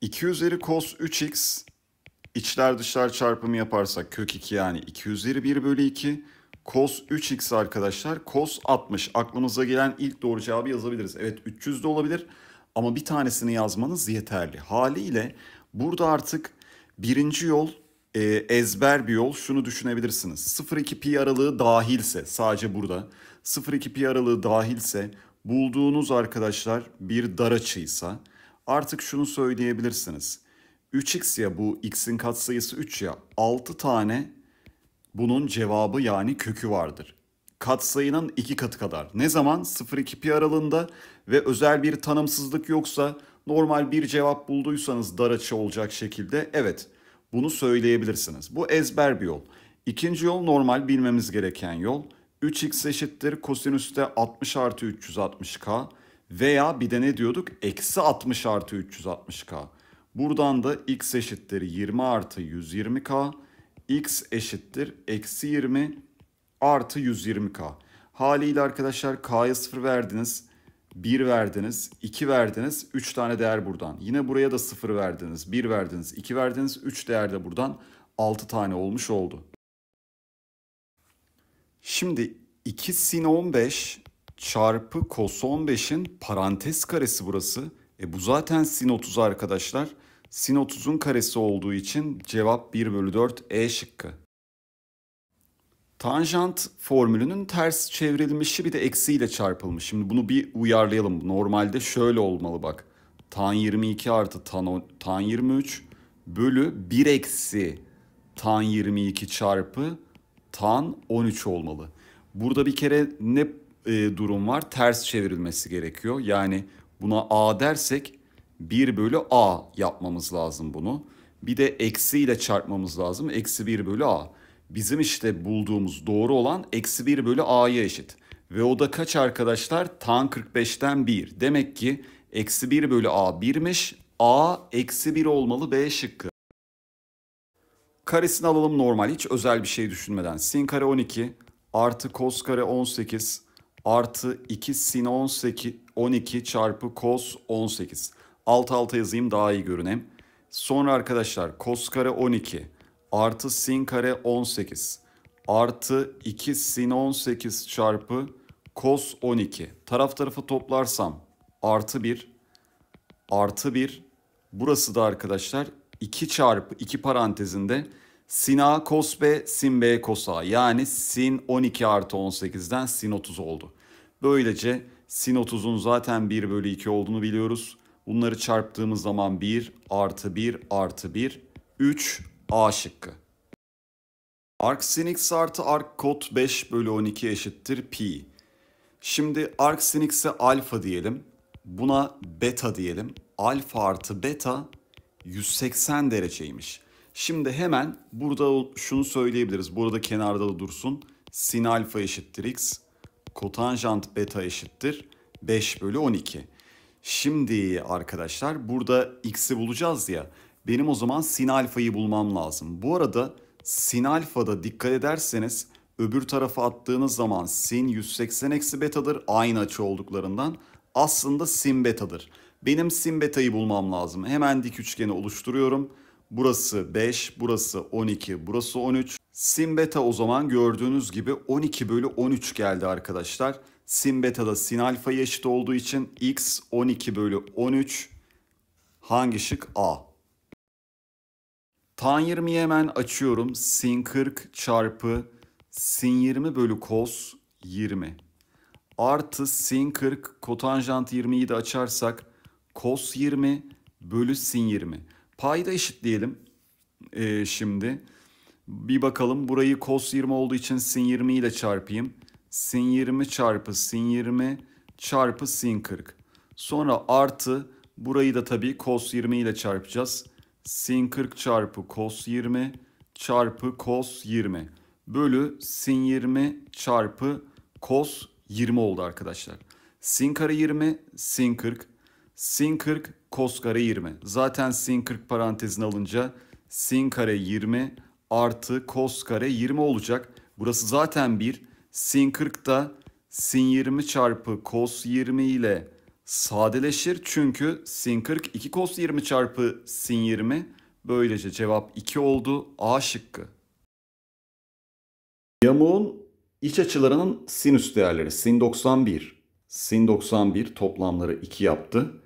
2 üzeri cos 3x içler dışlar çarpımı yaparsak kök 2 yani 2 üzeri 1 bölü 2 cos 3x arkadaşlar cos 60 aklımıza gelen ilk doğru cevabı yazabiliriz. Evet 300 de olabilir ama bir tanesini yazmanız yeterli. Haliyle burada artık birinci yol e, ezber bir yol şunu düşünebilirsiniz. 0-2 pi aralığı dahilse sadece burada 0-2 pi aralığı dahilse bulduğunuz arkadaşlar bir dar açıysa artık şunu söyleyebilirsiniz. 3x ya bu x'in katsayısı 3 ya 6 tane bunun cevabı yani kökü vardır. Katsayının 2 katı kadar. Ne zaman? 0-2 pi aralığında ve özel bir tanımsızlık yoksa normal bir cevap bulduysanız dar açı olacak şekilde evet bunu söyleyebilirsiniz. Bu ezber bir yol. İkinci yol normal bilmemiz gereken yol. 3x eşittir kosinüste 60 artı 360k veya bir de ne diyorduk? Eksi 60 artı 360k. Buradan da x eşittir 20 artı 120k. x eşittir eksi 20 artı 120k. Haliyle arkadaşlar k'ya 0 verdiniz. 1 verdiniz, 2 verdiniz, 3 tane değer buradan. Yine buraya da 0 verdiniz, 1 verdiniz, 2 verdiniz, 3 değer de buradan 6 tane olmuş oldu. Şimdi 2 sin 15 çarpı cos 15'in parantez karesi burası. E bu zaten sin 30 arkadaşlar. Sin 30'un karesi olduğu için cevap 1 bölü 4 E şıkkı. Tanjant formülünün ters çevrilmişi bir de eksiyle çarpılmış. Şimdi bunu bir uyarlayalım. Normalde şöyle olmalı bak. Tan 22 artı tan, tan 23 bölü 1 eksi tan 22 çarpı tan 13 olmalı. Burada bir kere ne e, durum var. Ters çevrilmesi gerekiyor. Yani buna A dersek 1 bölü A yapmamız lazım bunu. Bir de eksi ile çarpmamız lazım. Eksi 1 bölü A. Bizim işte bulduğumuz doğru olan eksi 1 bölü A'ya eşit. Ve o da kaç arkadaşlar? Tan 45'ten 1. Demek ki eksi 1 bölü A 1'miş. A eksi 1 olmalı B şıkkı. Karesini alalım normal hiç özel bir şey düşünmeden. Sin kare 12 artı kos kare 18 artı 2 sin 18, 12 çarpı cos 18. Alt alta yazayım daha iyi görünem. Sonra arkadaşlar cos kare 12 artı sin kare 18 artı 2 sin 18 çarpı cos 12. Taraf tarafı toplarsam artı 1 artı 1 burası da arkadaşlar 2 çarpı 2 parantezinde sin a cos b sin b cos a yani sin 12 artı 18'den sin 30 oldu. Böylece sin 30'un zaten 1 bölü 2 olduğunu biliyoruz. Bunları çarptığımız zaman 1 artı 1 artı 1 3 A şıkkı. Arc sin x artı arc kot 5 bölü 12 eşittir pi. Şimdi arc sin x'e alfa diyelim. Buna beta diyelim. Alfa artı beta 180 dereceymiş. Şimdi hemen burada şunu söyleyebiliriz. Burada kenarda da dursun. Sin alfa eşittir x kotanjant beta eşittir 5 bölü 12. Şimdi arkadaşlar burada x'i bulacağız ya. Benim o zaman sin alfayı bulmam lazım. Bu arada sin alfada dikkat ederseniz öbür tarafa attığınız zaman sin 180 eksi betadır. Aynı açı olduklarından aslında sin betadır. Benim sin betayı bulmam lazım. Hemen dik üçgeni oluşturuyorum. Burası 5, burası 12, burası 13. Sin beta o zaman gördüğünüz gibi 12 bölü 13 geldi arkadaşlar. Sin beta da sin alfa eşit olduğu için x 12 bölü 13 hangi şık A? Tan 20'yi hemen açıyorum. Sin 40 çarpı sin 20 bölü cos 20. Artı sin 40 kotanjant 20'yi de açarsak cos 20 bölü sin 20. Payda eşitleyelim ee, şimdi. Bir bakalım burayı cos 20 olduğu için sin 20 ile çarpayım. Sin 20 çarpı sin 20 çarpı sin 40. Sonra artı burayı da tabii cos 20 ile çarpacağız. Sin 40 çarpı cos 20 çarpı cos 20 bölü sin 20 çarpı cos 20 oldu arkadaşlar. Sin kare 20, sin 40 sin 40 kos kare 20. Zaten sin 40 parantezine alınca sin kare 20 artı kos kare 20 olacak. Burası zaten 1. Sin 40 da sin 20 çarpı kos 20 ile sadeleşir. Çünkü sin 40 2 kos 20 çarpı sin 20. Böylece cevap 2 oldu. A şıkkı. Yamuğun iç açılarının sinüs değerleri sin 91. Sin 91 toplamları 2 yaptı.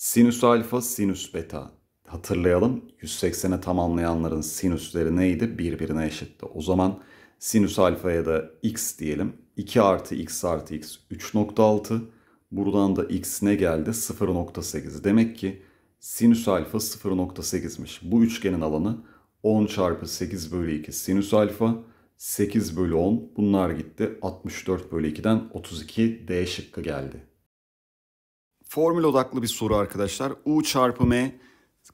Sinüs alfa, sinüs beta. Hatırlayalım 180'e tamamlayanların sinüsleri neydi? Birbirine eşitti. O zaman sinüs alfaya da x diyelim. 2 artı x artı x 3.6. Buradan da x ne geldi? 0.8. Demek ki sinüs alfa 0.8'miş. Bu üçgenin alanı 10 çarpı 8 bölü 2 sinüs alfa. 8 bölü 10 bunlar gitti. 64 bölü 2'den 32 D şıkkı geldi. Formül odaklı bir soru arkadaşlar. U çarpı M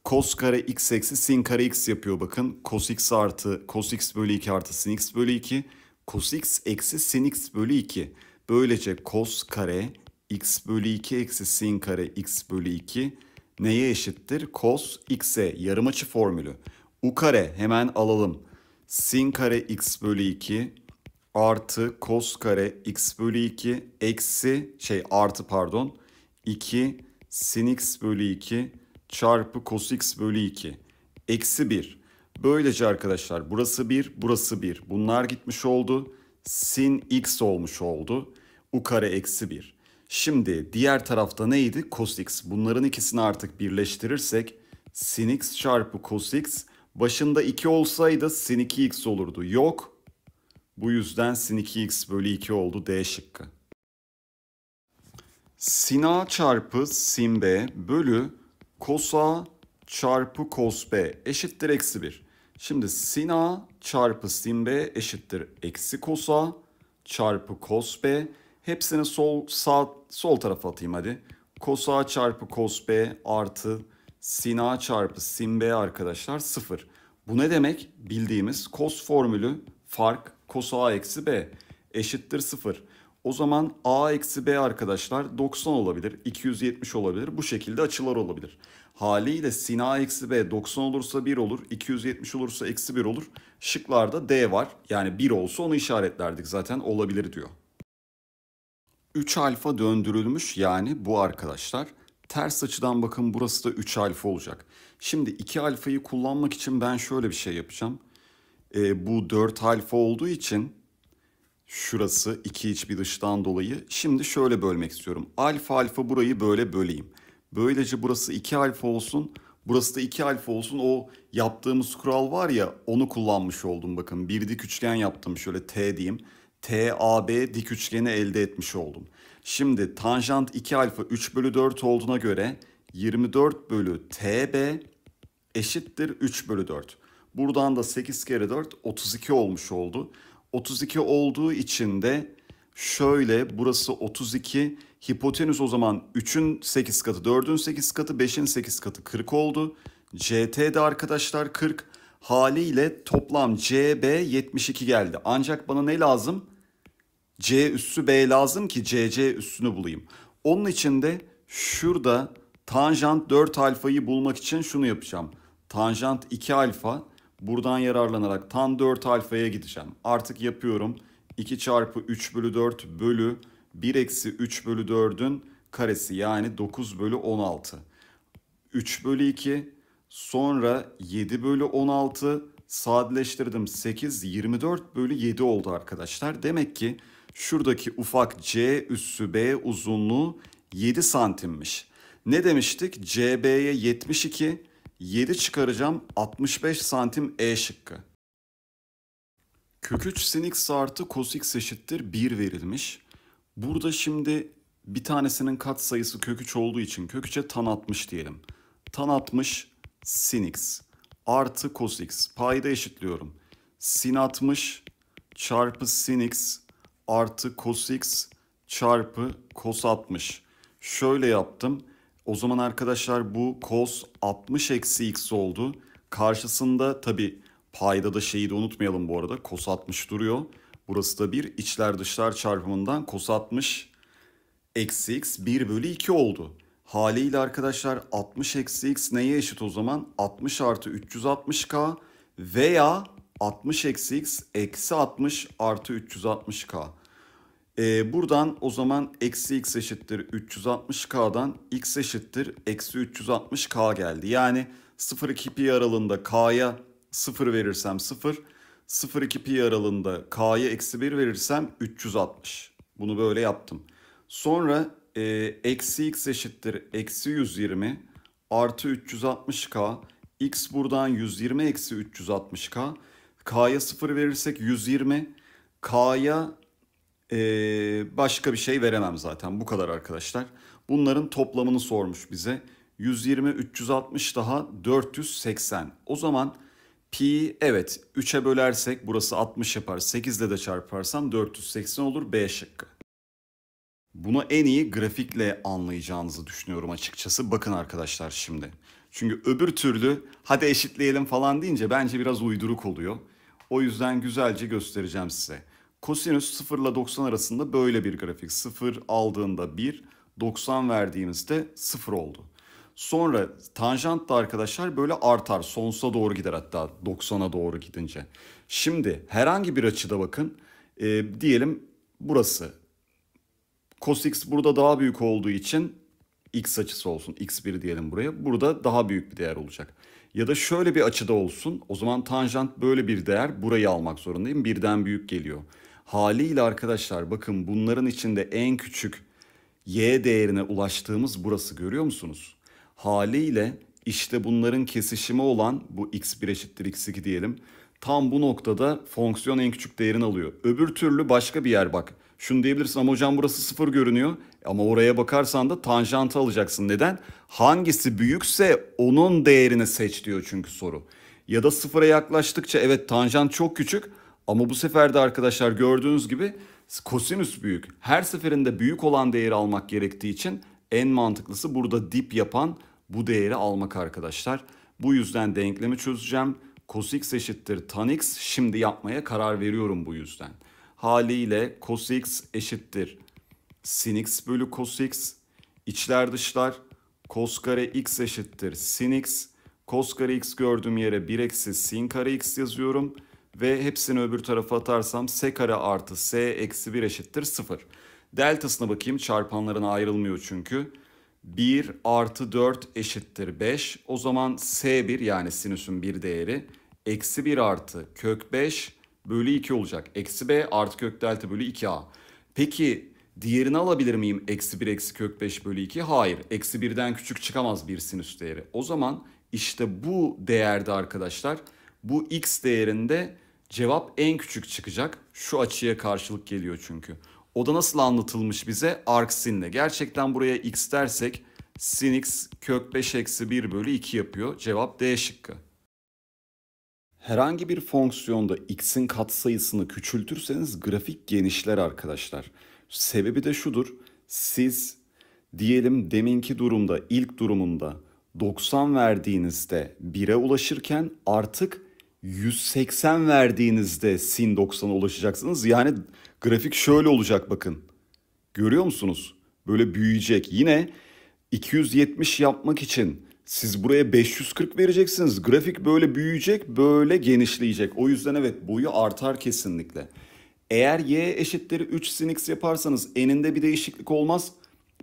cos kare x eksi sin kare x yapıyor bakın. Cos x artı cos x bölü 2 artı sin x bölü 2. Cos x eksi sin x bölü 2. Böylece cos kare x bölü 2 eksi sin kare x bölü 2 neye eşittir? Cos x'e açı formülü. U kare hemen alalım. Sin kare x bölü 2 artı cos kare x bölü 2 eksi şey artı pardon 2 sin x bölü 2 çarpı cos x bölü 2 eksi 1. Böylece arkadaşlar burası 1 burası 1 bunlar gitmiş oldu sin x olmuş oldu u kare eksi 1. Şimdi diğer tarafta neydi? Cos x. Bunların ikisini artık birleştirirsek sin x çarpı cos x başında 2 olsaydı sin 2x olurdu. Yok. Bu yüzden sin 2x bölü 2 oldu D şıkkı. Sina çarpı sin b bölü kosa çarpı kos b eşittir eksi 1. Şimdi sina çarpı sin b eşittir eksi kosa çarpı kos b. Hepsini sol sağ sol tarafa atayım hadi. Kosa çarpı kos b artı sina çarpı sin b arkadaşlar 0. Bu ne demek? Bildiğimiz kos formülü fark kosa eksi b eşittir 0. O zaman a eksi b arkadaşlar 90 olabilir, 270 olabilir. Bu şekilde açılar olabilir. Haliyle sin a eksi b 90 olursa 1 olur, 270 olursa eksi 1 olur. Şıklarda d var. Yani 1 olsa onu işaretlerdik zaten olabilir diyor. 3 alfa döndürülmüş yani bu arkadaşlar. Ters açıdan bakın burası da 3 alfa olacak. Şimdi 2 alfayı kullanmak için ben şöyle bir şey yapacağım. E, bu 4 alfa olduğu için şurası iki iç bir dıştan dolayı. Şimdi şöyle bölmek istiyorum. Alfa alfa burayı böyle böleyim. Böylece burası 2 alfa olsun. Burası da 2 alfa olsun. O yaptığımız kural var ya onu kullanmış oldum bakın. Bir dik üçgen yaptım şöyle T diyeyim. T A B dik üçgeni elde etmiş oldum. Şimdi tanjant 2 alfa 3 bölü 4 olduğuna göre 24 bölü TB eşittir 3 bölü 4. Buradan da 8 kere 4 32 olmuş oldu. 32 olduğu için de şöyle burası 32 hipotenüs o zaman 3'ün 8 katı 4'ün 8 katı 5'in 8 katı 40 oldu. CT de arkadaşlar 40 haliyle toplam CB 72 geldi. Ancak bana ne lazım? C üssü B lazım ki CC üssünü bulayım. Onun için de şurada tanjant 4 alfayı bulmak için şunu yapacağım. Tanjant 2 alfa Buradan yararlanarak tan 4 alfaya gideceğim. Artık yapıyorum. 2 çarpı 3 bölü 4 bölü 1 eksi 3 bölü 4'ün karesi yani 9 bölü 16. 3 bölü 2 sonra 7 bölü 16 sadeleştirdim 8 24 bölü 7 oldu arkadaşlar. Demek ki şuradaki ufak c üssü b uzunluğu 7 santimmiş. Ne demiştik? CB'ye 72, 7 çıkaracağım 65 santim E şıkkı. Kök 3 sin x artı cos x eşittir 1 verilmiş. Burada şimdi bir tanesinin kat sayısı kök 3 olduğu için kök 3'e tan 60 diyelim. Tan 60 sin x artı cos x payda eşitliyorum. Sin 60 çarpı sin x artı cos x çarpı cos 60. Şöyle yaptım. O zaman arkadaşlar bu cos 60 eksi x oldu. Karşısında tabi payda da şeyi de unutmayalım bu arada. Cos 60 duruyor. Burası da bir içler dışlar çarpımından cos 60 eksi x 1 bölü 2 oldu. Haliyle arkadaşlar 60 eksi x neye eşit o zaman? 60 artı 360k veya 60 eksi x eksi 60 artı 360k. E, buradan o zaman eksi x eşittir 360k'dan x eşittir eksi 360k geldi. Yani 0-2 pi aralığında k'ya 0 verirsem 0, 0-2 pi aralığında k'ya eksi 1 verirsem 360. Bunu böyle yaptım. Sonra e, eksi x eşittir eksi 120 artı 360k. x buradan 120 eksi 360k. k'ya 0 verirsek 120. k'ya ee, başka bir şey veremem zaten bu kadar arkadaşlar. Bunların toplamını sormuş bize. 120, 360 daha 480. O zaman pi evet 3'e bölersek burası 60 yapar. 8 ile de çarparsam 480 olur B şıkkı. Bunu en iyi grafikle anlayacağınızı düşünüyorum açıkçası. Bakın arkadaşlar şimdi. Çünkü öbür türlü hadi eşitleyelim falan deyince bence biraz uyduruk oluyor. O yüzden güzelce göstereceğim size. Kosinüs 0 ile 90 arasında böyle bir grafik. 0 aldığında 1, 90 verdiğimizde 0 oldu. Sonra tanjant da arkadaşlar böyle artar. Sonsuza doğru gider hatta 90'a doğru gidince. Şimdi herhangi bir açıda bakın. E, diyelim burası. Cos x burada daha büyük olduğu için x açısı olsun. x1 diyelim buraya. Burada daha büyük bir değer olacak. Ya da şöyle bir açıda olsun. O zaman tanjant böyle bir değer burayı almak zorundayım. Birden büyük geliyor. Haliyle arkadaşlar bakın bunların içinde en küçük y değerine ulaştığımız burası görüyor musunuz? Haliyle işte bunların kesişimi olan bu x1 eşittir x2 diyelim. Tam bu noktada fonksiyon en küçük değerini alıyor. Öbür türlü başka bir yer bak. Şunu diyebilirsin ama hocam burası sıfır görünüyor. Ama oraya bakarsan da tanjantı alacaksın. Neden? Hangisi büyükse onun değerini seç diyor çünkü soru. Ya da sıfıra yaklaştıkça evet tanjant çok küçük ama bu sefer de arkadaşlar gördüğünüz gibi kosinüs büyük. Her seferinde büyük olan değeri almak gerektiği için en mantıklısı burada dip yapan bu değeri almak arkadaşlar. Bu yüzden denklemi çözeceğim. Cos x eşittir tan x şimdi yapmaya karar veriyorum bu yüzden. Haliyle cos x eşittir sin x bölü cos x İçler dışlar cos kare x eşittir sin x cos kare x gördüğüm yere 1 eksi sin kare x yazıyorum ve hepsini öbür tarafa atarsam s kare artı s eksi 1 eşittir 0. Deltasına bakayım çarpanlarına ayrılmıyor çünkü. 1 artı 4 eşittir 5. O zaman s1 yani sinüsün bir değeri eksi 1 artı kök 5 bölü 2 olacak. Eksi b artı kök delta bölü 2a. Peki diğerini alabilir miyim? Eksi 1 eksi kök 5 bölü 2. Hayır. Eksi 1'den küçük çıkamaz bir sinüs değeri. O zaman işte bu değerde arkadaşlar bu x değerinde cevap en küçük çıkacak. Şu açıya karşılık geliyor çünkü. O da nasıl anlatılmış bize? Arc sinle. Gerçekten buraya x dersek sin x kök 5 eksi 1 bölü 2 yapıyor. Cevap D şıkkı. Herhangi bir fonksiyonda x'in katsayısını küçültürseniz grafik genişler arkadaşlar. Sebebi de şudur. Siz diyelim deminki durumda ilk durumunda 90 verdiğinizde 1'e ulaşırken artık 180 verdiğinizde sin 90'a ulaşacaksınız. Yani grafik şöyle olacak bakın. Görüyor musunuz? Böyle büyüyecek. Yine 270 yapmak için siz buraya 540 vereceksiniz. Grafik böyle büyüyecek, böyle genişleyecek. O yüzden evet boyu artar kesinlikle. Eğer y eşittir 3 sin x yaparsanız eninde bir değişiklik olmaz.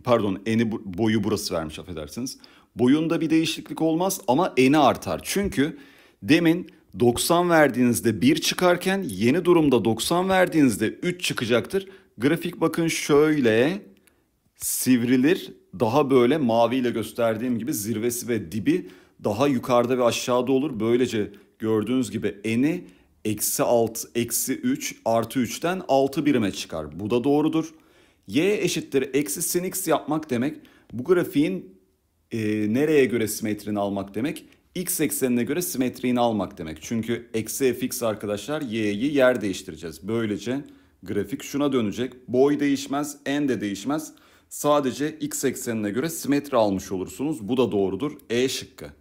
Pardon eni boyu burası vermiş affedersiniz. Boyunda bir değişiklik olmaz ama eni artar. Çünkü demin 90 verdiğinizde 1 çıkarken yeni durumda 90 verdiğinizde 3 çıkacaktır. Grafik bakın şöyle sivrilir. Daha böyle maviyle gösterdiğim gibi zirvesi ve dibi daha yukarıda ve aşağıda olur. Böylece gördüğünüz gibi eni eksi 6, eksi 3, artı 3'ten 6 birime çıkar. Bu da doğrudur. Y eşittir eksi sin x yapmak demek bu grafiğin e, nereye göre simetrini almak demek? x eksenine göre simetriğini almak demek. Çünkü eksi fx arkadaşlar y'yi yer değiştireceğiz. Böylece grafik şuna dönecek. Boy değişmez, en de değişmez. Sadece x eksenine göre simetri almış olursunuz. Bu da doğrudur. E şıkkı.